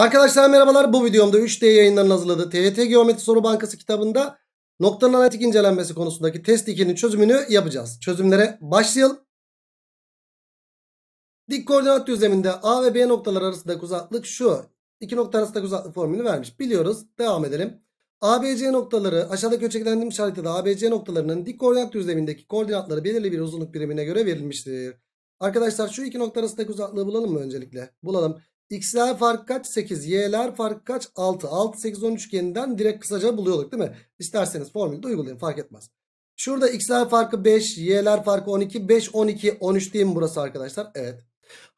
Arkadaşlar merhabalar bu videomda 3D yayınların hazırladığı TET Geometri Soru Bankası kitabında noktanın analitik incelenmesi konusundaki test 2'nin çözümünü yapacağız. Çözümlere başlayalım. Dik koordinat düzleminde A ve B noktalar arasındaki uzaklık şu. İki nokta arasındaki uzaklık formülü vermiş. Biliyoruz. Devam edelim. ABC noktaları aşağıdaki ölçeklendirilmiş haritada ABC noktalarının dik koordinat düzlemindeki koordinatları belirli bir uzunluk birimine göre verilmiştir. Arkadaşlar şu iki nokta arasındaki uzaklığı bulalım mı öncelikle? Bulalım. X'ler fark kaç? 8. Y'ler fark kaç? 6. 6, 8, 10 üçgeninden direkt kısaca buluyorduk değil mi? İsterseniz formülde uygulayın fark etmez. Şurada x'ler farkı 5, y'ler farkı 12, 5, 12, 13 değil mi burası arkadaşlar? Evet.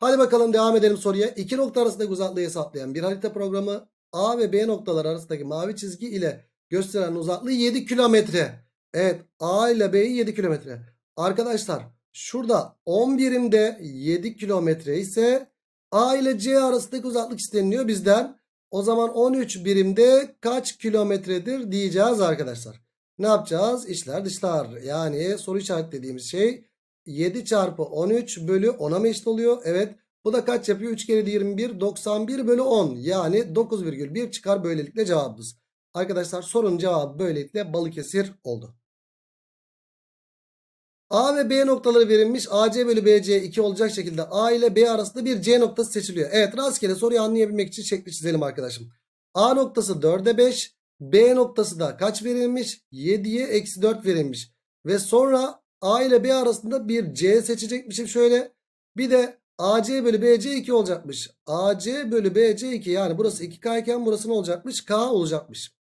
Hadi bakalım devam edelim soruya. İki nokta arasındaki uzaklığı hesaplayan bir harita programı A ve B noktaları arasındaki mavi çizgi ile gösteren uzaklığı 7 kilometre. Evet A ile B'yi 7 kilometre. Arkadaşlar şurada 10 birimde 7 kilometre ise A ile C arasındaki uzaklık isteniliyor bizden. O zaman 13 birimde kaç kilometredir diyeceğiz arkadaşlar. Ne yapacağız? İçler dışlar. Yani soru işaret dediğimiz şey 7 çarpı 13 bölü 10'a mı eşit oluyor? Evet. Bu da kaç yapıyor? 3 kere 21 91 bölü 10. Yani 9,1 çıkar böylelikle cevabımız. Arkadaşlar sorun cevabı böylelikle Balıkesir oldu. A ve B noktaları verilmiş. AC bölü BC 2 olacak şekilde A ile B arasında bir C noktası seçiliyor. Evet rastgele soruyu anlayabilmek için şekli çizelim arkadaşım. A noktası 4'e 5. B noktası da kaç verilmiş? 7'ye eksi 4 verilmiş. Ve sonra A ile B arasında bir C seçecekmişim şöyle. Bir de AC bölü BC 2 olacakmış. AC bölü BC 2 yani burası 2K iken burası ne olacakmış? K olacakmış.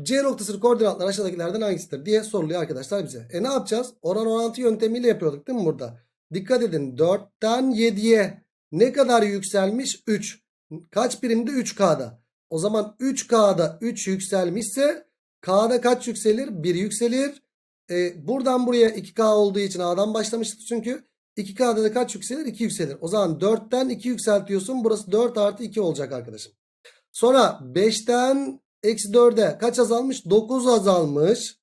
C noktasının koordinatları aşağıdakilerden hangisidir diye soruluyor arkadaşlar bize. E ne yapacağız? Oran orantı yöntemiyle yapıyorduk değil mi burada? Dikkat edin 4'ten 7'ye ne kadar yükselmiş? 3. Kaç birimde? 3K'da. O zaman 3K'da 3 yükselmişse K'da kaç yükselir? 1 yükselir. E, buradan buraya 2K olduğu için A'dan başlamıştık çünkü. 2K'da da kaç yükselir? 2 yükselir. O zaman 4'ten 2 yükseltiyorsun. Burası 4 artı 2 olacak arkadaşım. Sonra 5'ten Eksi 4'e kaç azalmış? 9 azalmış.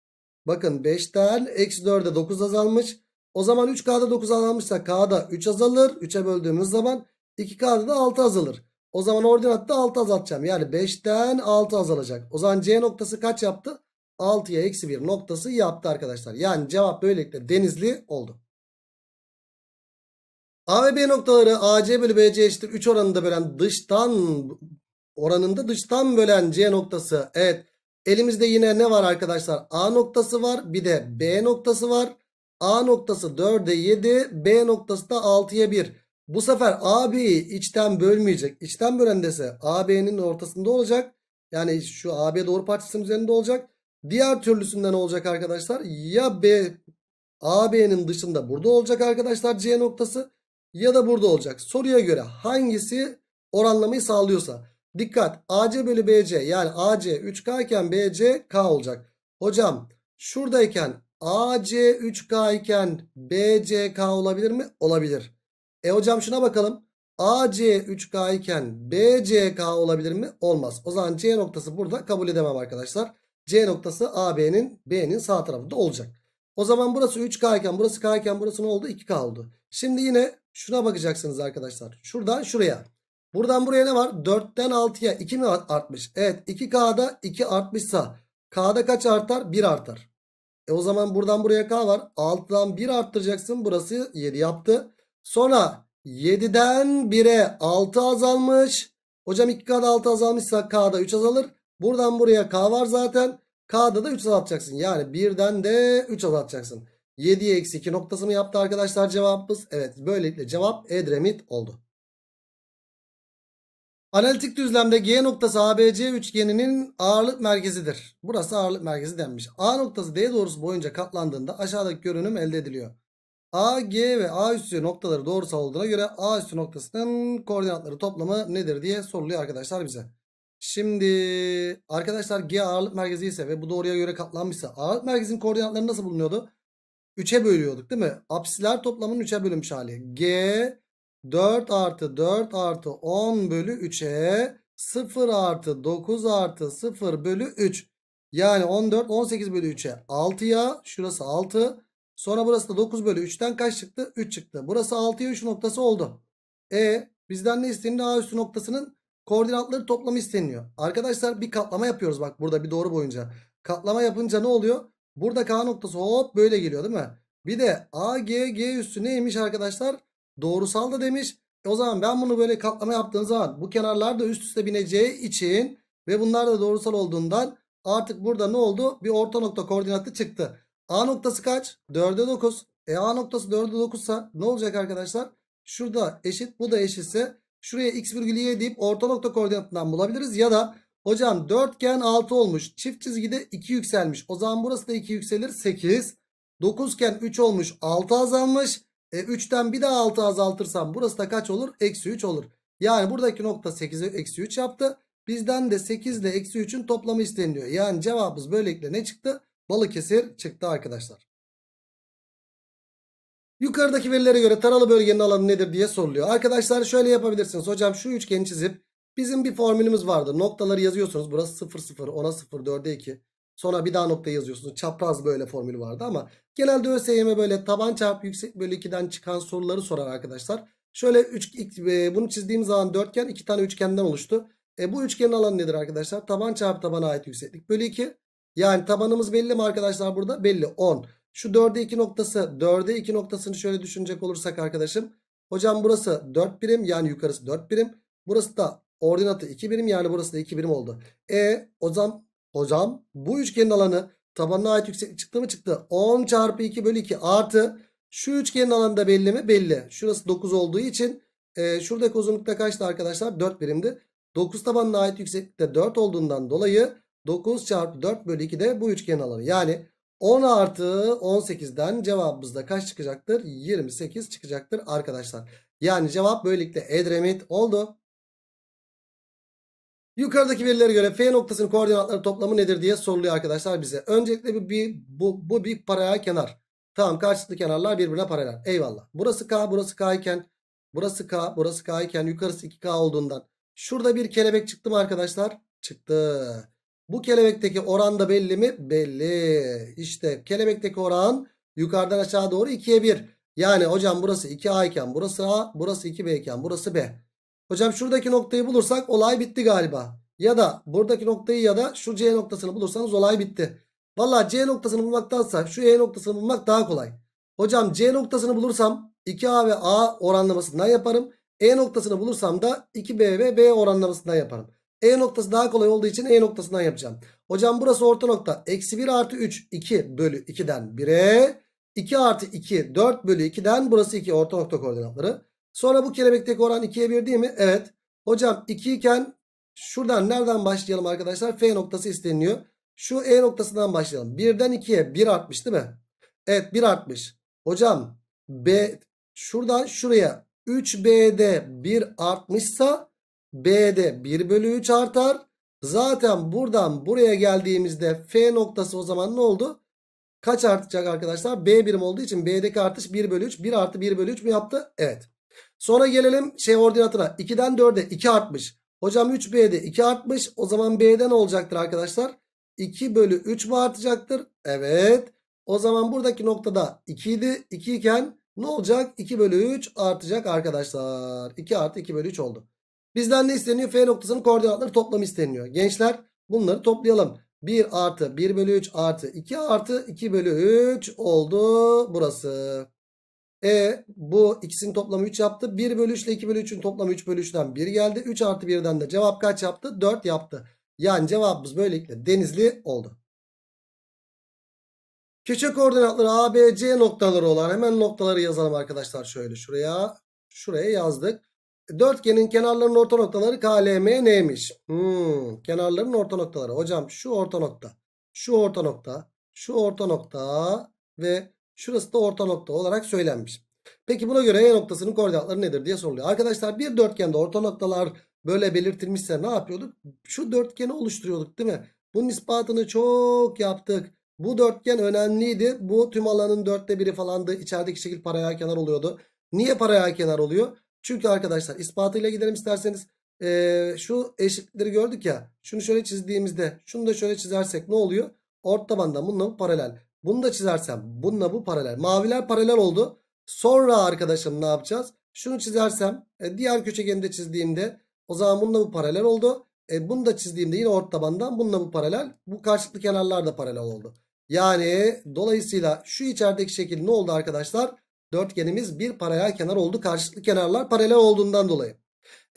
Bakın 5'ten eksi 4'e 9 azalmış. O zaman 3K'da 9 azalmışsa K'da 3 azalır. 3'e böldüğümüz zaman 2K'da da 6 azalır. O zaman ordinatta 6 azaltacağım. Yani 5'ten 6 azalacak. O zaman C noktası kaç yaptı? 6'ya eksi 1 noktası yaptı arkadaşlar. Yani cevap böylelikle denizli oldu. A ve B noktaları AC bölü BC eşittir 3 oranında bölen dıştan oranında dıştan bölen C noktası. Evet elimizde yine ne var arkadaşlar? A noktası var bir de B noktası var. A noktası 4'e 7 B noktası da 6'ya 1. Bu sefer AB'yi içten bölmeyecek. İçten bölen dese AB'nin ortasında olacak. Yani şu AB doğru parçasının üzerinde olacak. Diğer türlüsünden olacak arkadaşlar. Ya B AB'nin dışında burada olacak arkadaşlar C noktası ya da burada olacak. Soruya göre hangisi oranlamayı sağlıyorsa. Dikkat AC bölü BC yani AC 3K iken BC K olacak. Hocam şuradayken AC 3K iken BC K olabilir mi? Olabilir. E hocam şuna bakalım. AC 3K iken k olabilir mi? Olmaz. O zaman C noktası burada kabul edemem arkadaşlar. C noktası AB'nin B'nin sağ tarafında olacak. O zaman burası 3K iken burası K iken burası ne oldu? 2K oldu. Şimdi yine şuna bakacaksınız arkadaşlar. Şuradan şuraya. Buradan buraya ne var? 4'ten 6'ya 2 mi artmış? Evet 2K'da 2 artmışsa K'da kaç artar? 1 artar. E o zaman buradan buraya K var. 6'dan 1 arttıracaksın. Burası 7 yaptı. Sonra 7'den 1'e 6 azalmış. Hocam 2K'da 6 azalmışsa K'da 3 azalır. Buradan buraya K var zaten. K'da da 3 azaltacaksın. Yani 1'den de 3 azaltacaksın. 7'ye eksi 2 noktası mı yaptı arkadaşlar cevabımız? Evet böylelikle cevap Edremit oldu. Analitik düzlemde G noktası ABC üçgeninin ağırlık merkezidir. Burası ağırlık merkezi denmiş. A noktası D doğrusu boyunca katlandığında aşağıdaki görünüm elde ediliyor. A, G ve A üssü noktaları doğrusal olduğuna göre A üstü noktasının koordinatları toplamı nedir diye soruluyor arkadaşlar bize. Şimdi arkadaşlar G ağırlık merkezi ise ve bu doğruya göre katlanmışsa ağırlık merkezinin koordinatları nasıl bulunuyordu? 3'e bölüyorduk değil mi? Apsiler toplamının 3'e bölünmüş hali. G 4 artı 4 artı 10 bölü 3'e 0 artı 9 artı 0 bölü 3. Yani 14 18 bölü 3'e 6'ya şurası 6. Sonra burası da 9 bölü 3'ten kaç çıktı? 3 çıktı. Burası 6'ya 3 noktası oldu. E bizden ne isteniyor? A üstü noktasının koordinatları toplamı isteniyor. Arkadaşlar bir katlama yapıyoruz bak burada bir doğru boyunca. Katlama yapınca ne oluyor? Burada K noktası hop böyle geliyor değil mi? Bir de a g g üstü neymiş arkadaşlar? Doğrusal da demiş. E, o zaman ben bunu böyle katlama yaptığım zaman bu kenarlar da üst üste bineceği için ve bunlar da doğrusal olduğundan artık burada ne oldu? Bir orta nokta koordinatı çıktı. A noktası kaç? 4'e 9. E A noktası 4'e 9 sa ne olacak arkadaşlar? Şurada eşit bu da eşitse şuraya x virgül y deyip orta nokta koordinatından bulabiliriz. Ya da hocam dörtgen 6 olmuş. Çift çizgide 2 yükselmiş. O zaman burası da 2 yükselir 8. Dokuzken 3 olmuş 6 azalmış. E 3'ten bir daha 6 azaltırsam burası da kaç olur? Eksi 3 olur. Yani buradaki nokta 8'e eksi 3 yaptı. Bizden de 8 ile eksi 3'ün toplamı isteniyor. Yani cevabımız böylelikle ne çıktı? Balıkesir çıktı arkadaşlar. Yukarıdaki verilere göre taralı bölgenin alanı nedir diye soruluyor. Arkadaşlar şöyle yapabilirsiniz. Hocam şu üçgeni çizip bizim bir formülümüz vardı. Noktaları yazıyorsunuz. Burası 0 0 10'a 0 4'e 2. Sonra bir daha nokta yazıyorsunuz. Çapraz böyle formül vardı ama genelde ÖSYM böyle taban çarpı yüksek bölü 2'den çıkan soruları sorar arkadaşlar. Şöyle üç, e, bunu çizdiğim zaman dörtgen iki tane üçgenden oluştu. E, bu üçgenin alanı nedir arkadaşlar? Taban çarpı tabana ait yükseklik bölü 2. Yani tabanımız belli mi arkadaşlar burada? Belli 10. Şu 4'e 2 noktası 4'e 2 noktasını şöyle düşünecek olursak arkadaşım. Hocam burası 4 birim yani yukarısı 4 birim. Burası da ordinatı 2 birim yani burası da 2 birim oldu. E o zaman Hocam bu üçgenin alanı tabanına ait yükseklik çıktı mı çıktı. 10 çarpı 2 bölü 2 artı şu üçgenin alanı da belli mi? Belli. Şurası 9 olduğu için e, şuradaki uzunlukta kaçtı arkadaşlar? 4 birimdi. 9 tabanına ait yükseklikte 4 olduğundan dolayı 9 çarpı 4 bölü 2 de bu üçgenin alanı. Yani 10 artı 18'den cevabımızda kaç çıkacaktır? 28 çıkacaktır arkadaşlar. Yani cevap böylelikle Edremit oldu. Yukarıdaki verilere göre F noktasının koordinatları toplamı nedir diye soruluyor arkadaşlar bize. Öncelikle bir, bir bu, bu bir paralel kenar. Tamam karşılıklı kenarlar birbirine paralel. Eyvallah. Burası K, burası K iken burası K, burası K iken yukarısı 2K olduğundan şurada bir kelebek çıktı mı arkadaşlar? Çıktı. Bu kelebekteki oran da belli mi? Belli. İşte kelebekteki oran yukarıdan aşağı doğru 2'ye 1. Yani hocam burası 2A iken burası A, burası 2B iken burası B. Hocam şuradaki noktayı bulursak olay bitti galiba. Ya da buradaki noktayı ya da şu C noktasını bulursanız olay bitti. Valla C noktasını bulmaktansa şu E noktasını bulmak daha kolay. Hocam C noktasını bulursam 2A ve A oranlamasından yaparım. E noktasını bulursam da 2B ve B oranlamasından yaparım. E noktası daha kolay olduğu için E noktasından yapacağım. Hocam burası orta nokta. Eksi 1 artı 3 2 bölü 2'den 1'e 2 artı 2 4 bölü 2'den burası 2 orta nokta koordinatları. Sonra bu kelebekteki oran 2'ye 1 değil mi? Evet. Hocam 2 iken şuradan nereden başlayalım arkadaşlar? F noktası isteniyor. Şu E noktasından başlayalım. 1'den 2'ye 1 artmış değil mi? Evet 1 artmış. Hocam B şuradan şuraya 3B'de 1 artmışsa B'de 1 bölü 3 artar. Zaten buradan buraya geldiğimizde F noktası o zaman ne oldu? Kaç artacak arkadaşlar? B birim olduğu için B'deki artış 1 bölü 3. 1 artı 1 bölü 3 mü yaptı? Evet. Sonra gelelim şey ordinatına. 2'den 4'e 2 artmış. Hocam 3B'de 2 artmış. O zaman B'de ne olacaktır arkadaşlar? 2 bölü 3 mü artacaktır? Evet. O zaman buradaki noktada 2 idi. 2 iken ne olacak? 2 bölü 3 artacak arkadaşlar. 2 artı 2 bölü 3 oldu. Bizden ne isteniyor? F noktasının koordinatları toplamı isteniyor. Gençler bunları toplayalım. 1 artı 1 bölü 3 artı 2 artı 2 bölü 3 oldu burası. E bu ikisinin toplamı 3 yaptı. 1 bölü 3 ile 2 bölü 3'ün toplamı 3 bölü 3'den 1 geldi. 3 artı 1'den de cevap kaç yaptı? 4 yaptı. Yani cevabımız böylelikle denizli oldu. Köşe koordinatları A, B, C noktaları olan hemen noktaları yazalım arkadaşlar. Şöyle şuraya şuraya yazdık. Dörtgenin kenarlarının orta noktaları K, L, M, N'miş. Hmm, kenarlarının orta noktaları. Hocam şu orta nokta, şu orta nokta, şu orta nokta ve Şurası da orta nokta olarak söylenmiş. Peki buna göre E noktasının koordinatları nedir diye soruluyor. Arkadaşlar bir dörtgende orta noktalar böyle belirtilmişse ne yapıyorduk? Şu dörtgeni oluşturuyorduk değil mi? Bunun ispatını çok yaptık. Bu dörtgen önemliydi. Bu tüm alanın dörtte biri falandı. İçerideki şekil paraya kenar oluyordu. Niye paraya kenar oluyor? Çünkü arkadaşlar ispatıyla gidelim isterseniz. Ee, şu eşitleri gördük ya. Şunu şöyle çizdiğimizde şunu da şöyle çizersek ne oluyor? Ort tabandan bununla paralel. Bunu da çizersem bununla bu paralel. Maviler paralel oldu. Sonra arkadaşım ne yapacağız? Şunu çizersem e, diğer köşegeni de çizdiğimde o zaman bununla bu paralel oldu. E, bunu da çizdiğimde yine ort tabandan bununla bu paralel. Bu karşılıklı kenarlar da paralel oldu. Yani dolayısıyla şu içerideki şekil ne oldu arkadaşlar? Dörtgenimiz bir paralel kenar oldu. Karşılıklı kenarlar paralel olduğundan dolayı.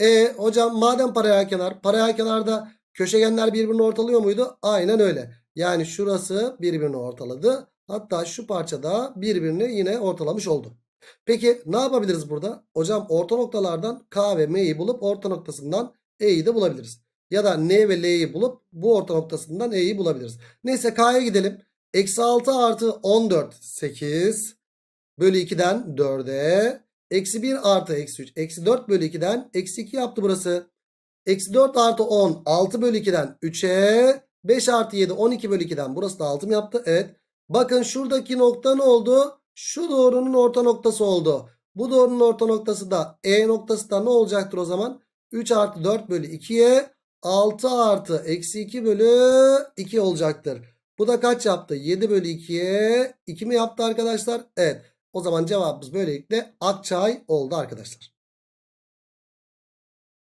E hocam madem paralel kenar, paralel kenarda köşegenler birbirini ortalıyor muydu? Aynen öyle. Yani şurası birbirini ortaladı. Hatta şu parçada birbirini yine ortalamış oldu. Peki ne yapabiliriz burada? Hocam orta noktalardan K ve M'yi bulup orta noktasından E'yi de bulabiliriz. Ya da N ve L'yi bulup bu orta noktasından E'yi bulabiliriz. Neyse K'ya gidelim. Eksi 6 artı 14 8 bölü 2'den 4'e eksi 1 artı eksi 3 eksi 4 bölü 2'den eksi 2 yaptı burası. Eksi 4 artı 10 6 bölü 2'den 3'e 5 artı 7 12 bölü 2'den burası da 6 mı yaptı? Evet. Bakın şuradaki nokta ne oldu? Şu doğrunun orta noktası oldu. Bu doğrunun orta noktası da E noktası da ne olacaktır o zaman? 3 artı 4 bölü 2'ye 6 artı eksi 2 bölü 2 olacaktır. Bu da kaç yaptı? 7 bölü 2'ye 2 mi yaptı arkadaşlar? Evet. O zaman cevabımız böylelikle Akçay oldu arkadaşlar.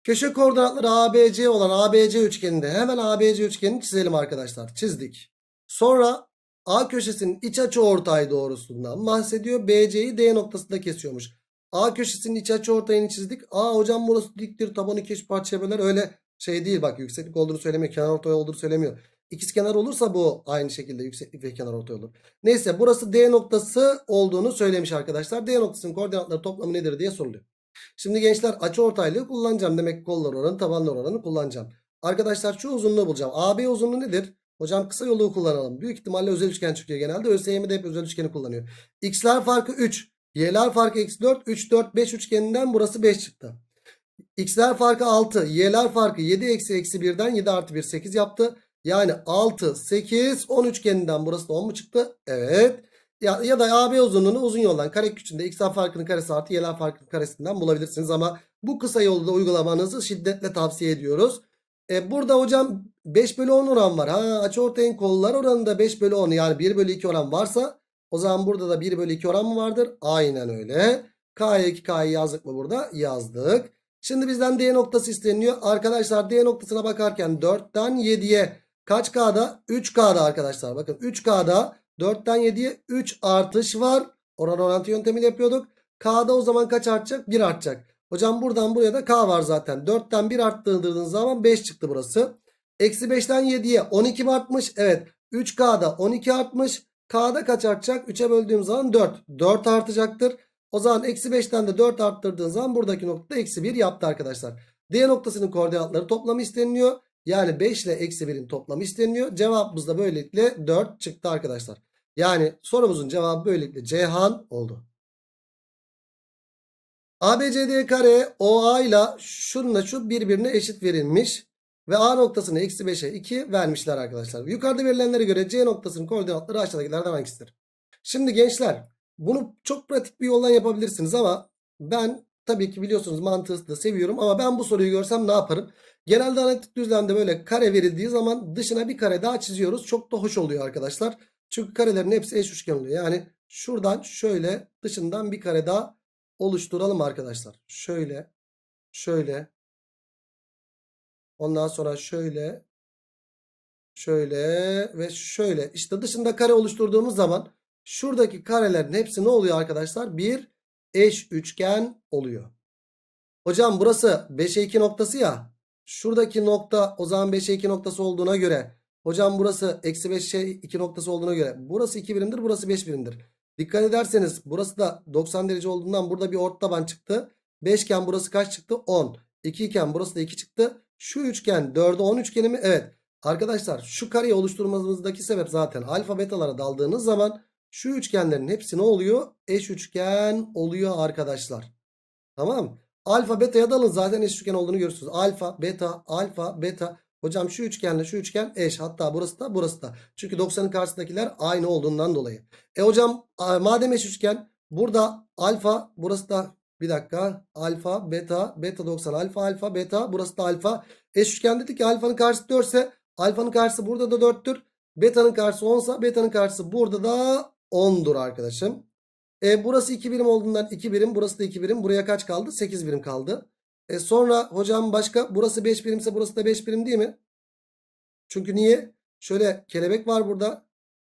Köşe koordinatları ABC olan ABC üçgeninde hemen ABC üçgenini çizelim arkadaşlar. Çizdik. Sonra A köşesinin iç açı ortay doğrusundan bahsediyor. BC'yi D noktasında kesiyormuş. A köşesinin iç açı ortayını çizdik. A hocam burası diktir tabanı iki parçaya böler. Öyle şey değil bak yükseklik olduğunu söylemiyor. Kenar ortay olduğunu söylemiyor. İkiz kenar olursa bu aynı şekilde yükseklik ve kenar ortay olur. Neyse burası D noktası olduğunu söylemiş arkadaşlar. D noktasının koordinatları toplamı nedir diye soruluyor. Şimdi gençler açı ortaylığı kullanacağım. Demek ki kollar oranı tabanlar oranı kullanacağım. Arkadaşlar şu uzunluğu bulacağım. AB uzunluğu nedir? Hocam kısa yolu kullanalım. Büyük ihtimalle özel üçgen çıkıyor genelde. ÖSYM'de hep özel üçgeni kullanıyor. X'ler farkı 3. Y'ler farkı x4. 3, 4, 5 üçgeninden burası 5 çıktı. X'ler farkı 6. Y'ler farkı 7 eksi eksi 1'den 7 artı 1 8 yaptı. Yani 6, 8, 10 üçgeninden burası da 10 mu çıktı? Evet ya, ya da AB uzunluğunu uzun yoldan kare küçüğünde x'den farkının karesi artı y'den farkının karesinden bulabilirsiniz. Ama bu kısa yolda uygulamanızı şiddetle tavsiye ediyoruz. E, burada hocam 5 bölü 10 oran var. Ha açıortayın kollar oranında 5 bölü 10 yani 1 bölü 2 oran varsa o zaman burada da 1 bölü 2 oran mı vardır? Aynen öyle. K'ya 2K'yı yazdık mı burada? Yazdık. Şimdi bizden D noktası isteniyor. Arkadaşlar D noktasına bakarken 4'ten 7'ye kaç K'da? 3K'da arkadaşlar. Bakın 3K'da 4'ten 7'ye 3 artış var. Oran orantı yöntemiyle yapıyorduk. K'da o zaman kaç artacak? 1 artacak. Hocam buradan buraya da K var zaten. 4'ten 1 arttırdığınız zaman 5 çıktı burası. Eksi 5'ten 7'ye 12 mi artmış? Evet. 3K'da 12 artmış. K'da kaç artacak? 3'e böldüğüm zaman 4. 4 artacaktır. O zaman eksi 5'ten de 4 arttırdığın zaman buradaki nokta eksi 1 yaptı arkadaşlar. D noktasının koordinatları toplamı isteniliyor. Yani 5 ile eksi 1'in toplamı isteniliyor. Cevabımız da böylelikle 4 çıktı arkadaşlar. Yani sorumuzun cevabı böylelikle Cihan oldu. ABCD kare OA ile şununla şu birbirine eşit verilmiş. Ve A noktasını eksi 5'e 2 vermişler arkadaşlar. Yukarıda verilenlere göre C noktasının koordinatları aşağıdakilerden hangisidir? Şimdi gençler bunu çok pratik bir yoldan yapabilirsiniz ama ben tabii ki biliyorsunuz mantığı da seviyorum ama ben bu soruyu görsem ne yaparım? Genelde analitik düzlemde böyle kare verildiği zaman dışına bir kare daha çiziyoruz. Çok da hoş oluyor arkadaşlar. Çünkü karelerin hepsi eş üçgen oluyor. Yani şuradan şöyle dışından bir kare daha oluşturalım arkadaşlar. Şöyle, şöyle. Ondan sonra şöyle, şöyle ve şöyle. İşte dışında kare oluşturduğumuz zaman şuradaki karelerin hepsi ne oluyor arkadaşlar? Bir eş üçgen oluyor. Hocam burası 5'e 2 noktası ya. Şuradaki nokta o zaman 5'e 2 noktası olduğuna göre Hocam burası eksi 5 şey 2 noktası olduğuna göre burası 2 birimdir burası 5 birimdir. Dikkat ederseniz burası da 90 derece olduğundan burada bir ort taban çıktı. 5 iken burası kaç çıktı? 10. 2 iken burası da 2 çıktı. Şu üçgen 4'e 10 üçgeni mi? Evet. Arkadaşlar şu kareyi oluşturmamızdaki sebep zaten alfa betalara daldığınız zaman şu üçgenlerin hepsi ne oluyor? Eş üçgen oluyor arkadaşlar. Tamam Alfa betaya dalın zaten eş üçgen olduğunu görürsünüz. Alfa beta alfa beta Hocam şu üçgenle şu üçgen eş. Hatta burası da burası da. Çünkü 90'ın karşısındakiler aynı olduğundan dolayı. E hocam madem eş üçgen burada alfa burası da bir dakika alfa beta beta 90 alfa alfa beta burası da alfa. Eş üçgen dedi ki alfanın karşısı 4 ise alfanın karşısı burada da 4'tür. Beta'nın karşısı 10 ise beta'nın karşısı burada da 10'dur arkadaşım. E, burası 2 birim olduğundan 2 birim burası da 2 birim buraya kaç kaldı? 8 birim kaldı. E sonra hocam başka burası 5 birimse burası da 5 birim değil mi? Çünkü niye? Şöyle kelebek var burada.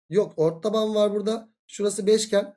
Yok ort taban var burada. Şurası beşgen.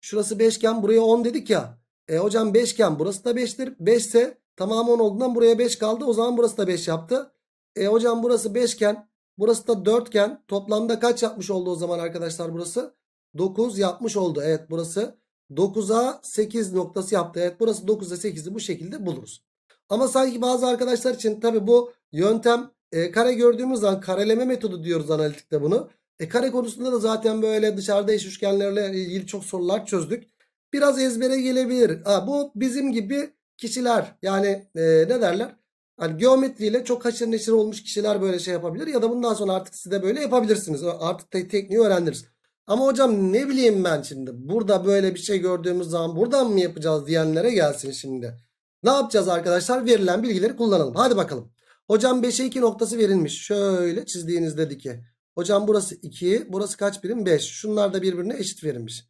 Şurası beşgen buraya 10 dedik ya. E hocam beşgen burası da 5'tir. 5 ise tamamı 10 olduğundan buraya 5 kaldı. O zaman burası da 5 yaptı. E hocam burası beşgen. Burası da dörtgen. Toplamda kaç yapmış oldu o zaman arkadaşlar burası? 9 yapmış oldu. Evet burası 9'a 8 noktası yaptı. Evet burası 9'a 8'i bu şekilde buluruz. Ama sanki bazı arkadaşlar için tabi bu yöntem e, kare gördüğümüz zaman kareleme metodu diyoruz analitikte bunu. E kare konusunda da zaten böyle dışarıda eş üçgenlerle ilgili çok sorular çözdük. Biraz ezbere gelebilir. Ha, bu bizim gibi kişiler yani e, ne derler? Hani geometriyle çok haşır neşir olmuş kişiler böyle şey yapabilir. Ya da bundan sonra artık siz de böyle yapabilirsiniz. Artık tekniği öğrendiniz. Ama hocam ne bileyim ben şimdi. Burada böyle bir şey gördüğümüz zaman buradan mı yapacağız diyenlere gelsin şimdi. Ne yapacağız arkadaşlar? Verilen bilgileri kullanalım. Hadi bakalım. Hocam 5'e 2 noktası verilmiş. Şöyle çizdiğinizde dike. Hocam burası 2. Burası kaç birim? 5. Şunlar da birbirine eşit verilmiş.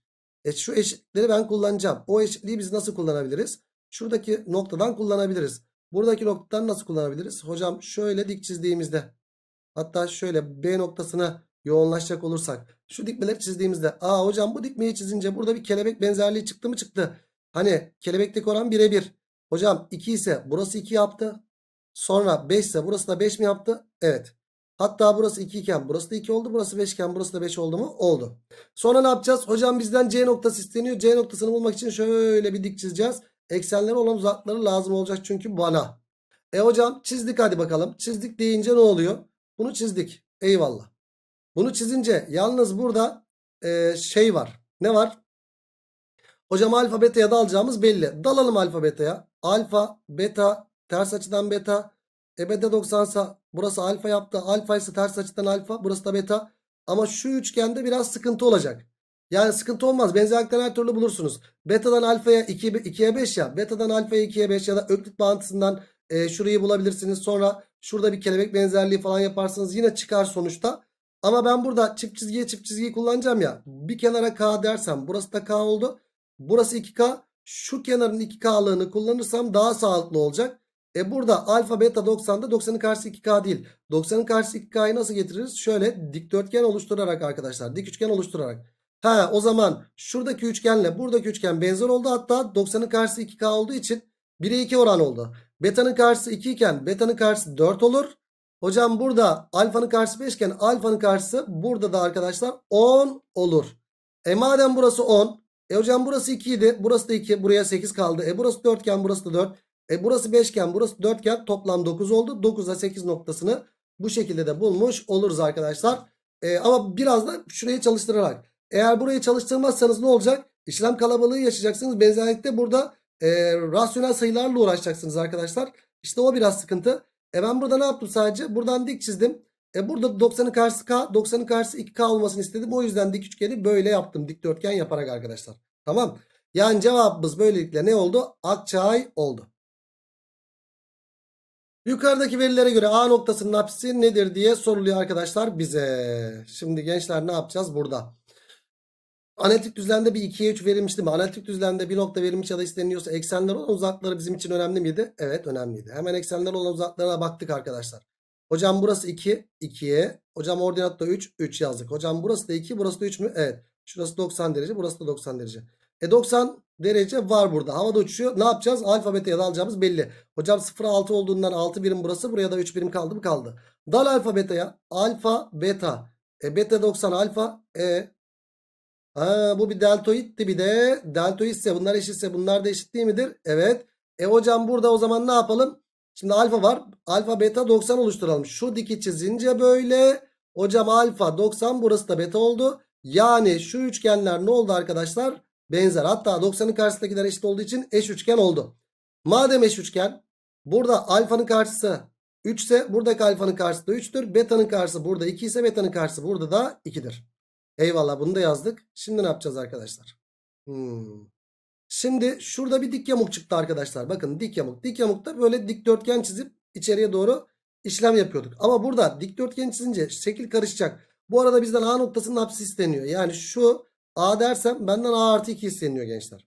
E şu eşitleri ben kullanacağım. O eşitliği biz nasıl kullanabiliriz? Şuradaki noktadan kullanabiliriz. Buradaki noktadan nasıl kullanabiliriz? Hocam şöyle dik çizdiğimizde hatta şöyle B noktasına yoğunlaşacak olursak şu dikmeleri çizdiğimizde. Aa hocam bu dikmeyi çizince burada bir kelebek benzerliği çıktı mı çıktı. Hani kelebekteki oran birebir. Hocam 2 ise burası 2 yaptı. Sonra 5 ise burası da 5 mi yaptı? Evet. Hatta burası 2 iken burası da 2 oldu. Burası 5 iken burası da 5 oldu mu? Oldu. Sonra ne yapacağız? Hocam bizden C noktası isteniyor. C noktasını bulmak için şöyle bir dik çizeceğiz. Eksenleri olan uzakları lazım olacak çünkü bana. E hocam çizdik hadi bakalım. Çizdik deyince ne oluyor? Bunu çizdik. Eyvallah. Bunu çizince yalnız burada e, şey var. Ne var? Hocam alfa beta'ya dalacağımız belli. Dalalım alfa beta'ya. Alfa, beta, ters açıdan beta. Ebede 90 sa burası alfa yaptı. Alfa ise ters açıdan alfa. Burası da beta. Ama şu üçgende biraz sıkıntı olacak. Yani sıkıntı olmaz. Benzerlikten her türlü bulursunuz. Beta'dan alfaya 2, 2'ye 5 ya. Beta'dan alfaya 2'ye 5 ya da öklit bağıntısından e, şurayı bulabilirsiniz. Sonra şurada bir kelebek benzerliği falan yaparsınız. Yine çıkar sonuçta. Ama ben burada çift çizgiye çift çizgiyi kullanacağım ya. Bir kenara k dersem burası da k oldu. Burası 2k. Şu kenarın 2k'lığını kullanırsam daha sağlıklı olacak. E burada alfa beta 90'da 90'ın karşısı 2k değil. 90'ın karşısı 2k'yı nasıl getiririz? Şöyle dikdörtgen oluşturarak arkadaşlar. Dik üçgen oluşturarak. Ha o zaman şuradaki üçgenle buradaki üçgen benzer oldu. Hatta 90'ın karşısı 2k olduğu için 1'e 2 oran oldu. Beta'nın karşısı 2 iken beta'nın karşısı 4 olur. Hocam burada alfanın karşısı 5 iken alfanın karşısı burada da arkadaşlar 10 olur. E madem burası 10. E hocam burası 2 idi. Burası da 2. Buraya 8 kaldı. E burası 4 iken burası da 4. E burası 5 iken burası 4 iken toplam 9 oldu. 9'da 8 noktasını bu şekilde de bulmuş oluruz arkadaşlar. E, ama biraz da şurayı çalıştırarak. Eğer burayı çalıştırmazsanız ne olacak? İşlem kalabalığı yaşayacaksınız. Benzerlikte burada e, rasyonel sayılarla uğraşacaksınız arkadaşlar. İşte o biraz sıkıntı. E ben burada ne yaptım sadece? Buradan dik çizdim. E burada 90'ın karşısı K, 90'ın karşısı 2K olmasını istedim. O yüzden dik üçgeni böyle yaptım. Dikdörtgen yaparak arkadaşlar. Tamam. Yani cevabımız böylelikle ne oldu? Akçay oldu. Yukarıdaki verilere göre A noktasının apsisi nedir diye soruluyor arkadaşlar bize. Şimdi gençler ne yapacağız burada? Analitik düzlemde bir 2'ye 3 verilmişti mi? Analitik düzlemde bir nokta verilmiş ya da isteniyorsa eksenler olan uzakları bizim için önemli miydi? Evet önemliydi. Hemen eksenler olan uzaklarına baktık arkadaşlar. Hocam burası 2, 2'ye. Hocam ordinat da 3, 3 yazdık. Hocam burası da 2, burası da 3 mü? Evet. Şurası 90 derece, burası da 90 derece. E 90 derece var burada. Havada uçuyor. Ne yapacağız? Alfa da alacağımız belli. Hocam 0 6 olduğundan 6 birim burası. Buraya da 3 birim kaldı mı? Kaldı. Dal alfa ya. Alfa beta. E beta 90 alfa. E Aa, bu bir deltoidti bir de. Deltoidse bunlar eşitse bunlar da eşit değil midir? Evet. E hocam burada o zaman ne yapalım? Şimdi alfa var. Alfa beta 90 oluşturalım. Şu diki çizince böyle. Hocam alfa 90 burası da beta oldu. Yani şu üçgenler ne oldu arkadaşlar? Benzer. Hatta 90'ın karşısındakiler eşit olduğu için eş üçgen oldu. Madem eş üçgen burada alfanın karşısı 3 ise buradaki alfanın karşısı da 3'tür. Beta'nın karşısı burada 2 ise beta'nın karşısı burada da 2'dir. Eyvallah bunu da yazdık. Şimdi ne yapacağız arkadaşlar? Hmm. Şimdi şurada bir dik yamuk çıktı arkadaşlar. Bakın dik yamuk. Dik yamukta böyle dikdörtgen çizip içeriye doğru işlem yapıyorduk. Ama burada dikdörtgen çizince şekil karışacak. Bu arada bizden A noktasının apsi deniyor. Yani şu A dersem benden A artı 2 isteniyor gençler.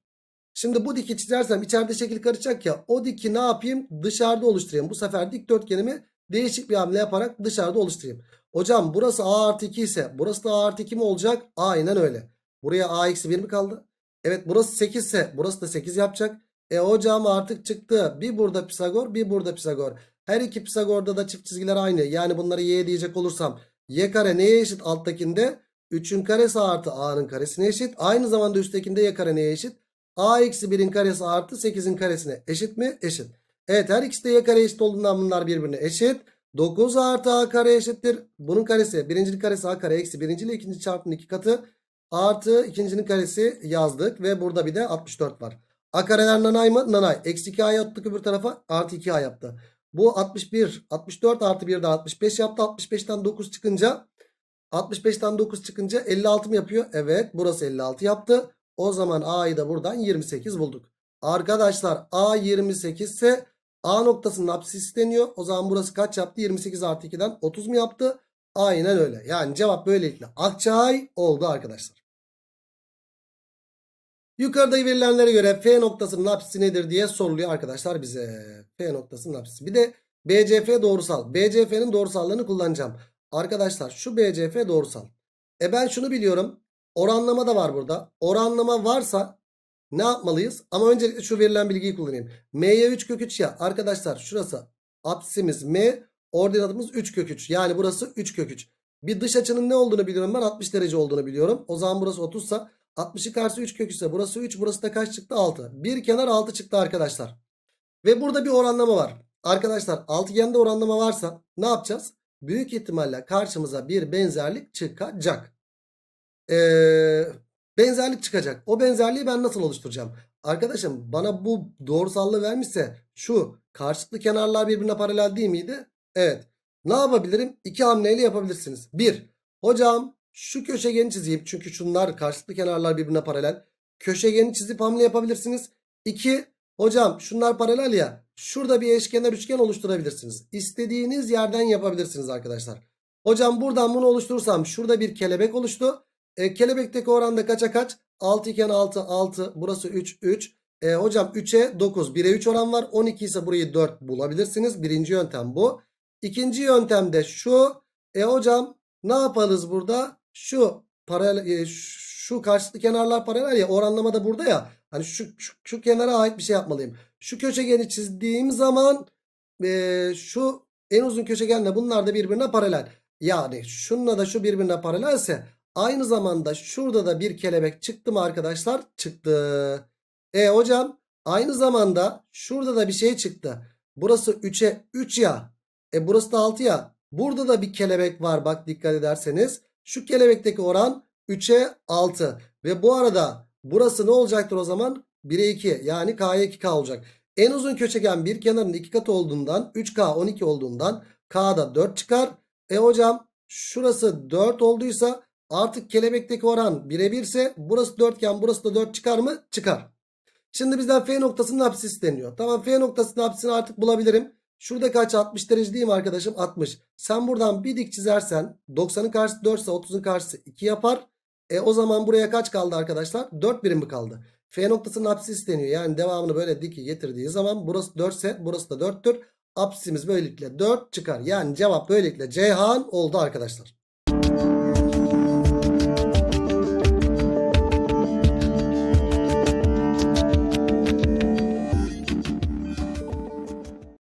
Şimdi bu diki çizersem içeride şekil karışacak ya. O diki ne yapayım? Dışarıda oluşturayım. Bu sefer dikdörtgenimi değişik bir hamle yaparak dışarıda oluşturayım. Hocam burası a artı 2 ise burası da a artı 2 mi olacak? Aynen öyle. Buraya a eksi 1 mi kaldı? Evet burası 8 ise burası da 8 yapacak. E hocam artık çıktı. Bir burada Pisagor bir burada Pisagor. Her iki Pisagor'da da çift çizgiler aynı. Yani bunları y diyecek olursam y kare neye eşit alttakinde? 3'ün karesi artı a'nın karesine eşit. Aynı zamanda üsttekinde y kare neye eşit? a eksi 1'in karesi artı 8'in karesine eşit mi? Eşit. Evet her ikisi de y kare eşit olduğundan bunlar birbirine eşit. 9 artı a kare eşittir. Bunun karesi birincinin karesi a kare eksi birinci ile ikinci çarpımın iki katı. Artı ikincinin karesi yazdık. Ve burada bir de 64 var. A kareler nanay mı? Nanay. Eksi 2a yaptık öbür tarafa. Artı 2a yaptı. Bu 61. 64 artı de 65 yaptı. 65'ten 9 çıkınca 65'ten 9 çıkınca 56 mı yapıyor? Evet. Burası 56 yaptı. O zaman a'yı da buradan 28 bulduk. Arkadaşlar a 28 ise A noktasının apsisi isteniyor. O zaman burası kaç yaptı? 28 artı 2'den 30 mu yaptı? Aynen öyle. Yani cevap böylelikle Akçay oldu arkadaşlar. Yukarıda verilenlere göre F noktasının apsisi nedir diye soruluyor arkadaşlar bize. F noktasının apsisi. Bir de BCF doğrusal. BCF'nin doğrusallığını kullanacağım. Arkadaşlar şu BCF doğrusal. E ben şunu biliyorum. Oranlama da var burada. Oranlama varsa ne yapmalıyız? Ama öncelikle şu verilen bilgiyi kullanayım. M'ye 3 kök 3 ya. Arkadaşlar şurası apsimiz M. Ordinatımız 3 kök 3. Yani burası 3 kök 3. Bir dış açının ne olduğunu biliyorum ben. 60 derece olduğunu biliyorum. O zaman burası 30 sa 60'ı karşı 3 kök 3 ise burası 3. Burası da kaç çıktı? 6. Bir kenar 6 çıktı arkadaşlar. Ve burada bir oranlama var. Arkadaşlar altıgende oranlama varsa ne yapacağız? Büyük ihtimalle karşımıza bir benzerlik çıkacak. Eee Benzerlik çıkacak. O benzerliği ben nasıl oluşturacağım? Arkadaşım bana bu doğrusallığı vermişse şu karşılıklı kenarlar birbirine paralel değil miydi? Evet. Ne yapabilirim? İki hamleyle yapabilirsiniz. Bir. Hocam şu köşegeni çizeyim. Çünkü şunlar karşılıklı kenarlar birbirine paralel. Köşegeni çizip hamle yapabilirsiniz. İki. Hocam şunlar paralel ya. Şurada bir eşkenar üçgen oluşturabilirsiniz. İstediğiniz yerden yapabilirsiniz arkadaşlar. Hocam buradan bunu oluşturursam şurada bir kelebek oluştu. E, kelebekteki oranda kaça kaç? 6 iken 6 6 burası 3 3. E, hocam 3'e 9 1'e 3 oran var. 12 ise burayı 4 bulabilirsiniz. Birinci yöntem bu. İkinci yöntem de şu. E hocam ne yaparız burada? Şu paralel e, şu karşılıklı kenarlar paralel ya oranlama da burada ya. Hani şu, şu şu kenara ait bir şey yapmalıyım. Şu köşegeni çizdiğim zaman e, şu en uzun köşegenle bunlar da birbirine paralel. Yani şununla da şu birbirine paralelse Aynı zamanda şurada da bir kelebek çıktı mı arkadaşlar? Çıktı. E hocam aynı zamanda şurada da bir şey çıktı. Burası 3'e 3 ya. E burası da 6 ya. Burada da bir kelebek var bak dikkat ederseniz. Şu kelebekteki oran 3'e 6. Ve bu arada burası ne olacaktır o zaman? 1'e 2 yani k'ye 2K olacak. En uzun köşegen bir kenarın 2 katı olduğundan 3K 12 olduğundan K'da 4 çıkar. E hocam şurası 4 olduysa Artık kelebekteki oran birebir ise burası 4 burası da dört çıkar mı? Çıkar. Şimdi bizden F noktasının apsisi deniyor Tamam F noktasının apsisini artık bulabilirim. Şurada kaç 60 derece değil mi arkadaşım? 60. Sen buradan bir dik çizersen 90'ın karşısı 4 ise 30'un karşısı 2 yapar. E o zaman buraya kaç kaldı arkadaşlar? 4 birim mi kaldı? F noktasının apsisi deniyor Yani devamını böyle dik getirdiği zaman burası 4 ise burası da 4'tür. Apsisimiz böylelikle 4 çıkar. Yani cevap böylelikle Ceyhan oldu arkadaşlar.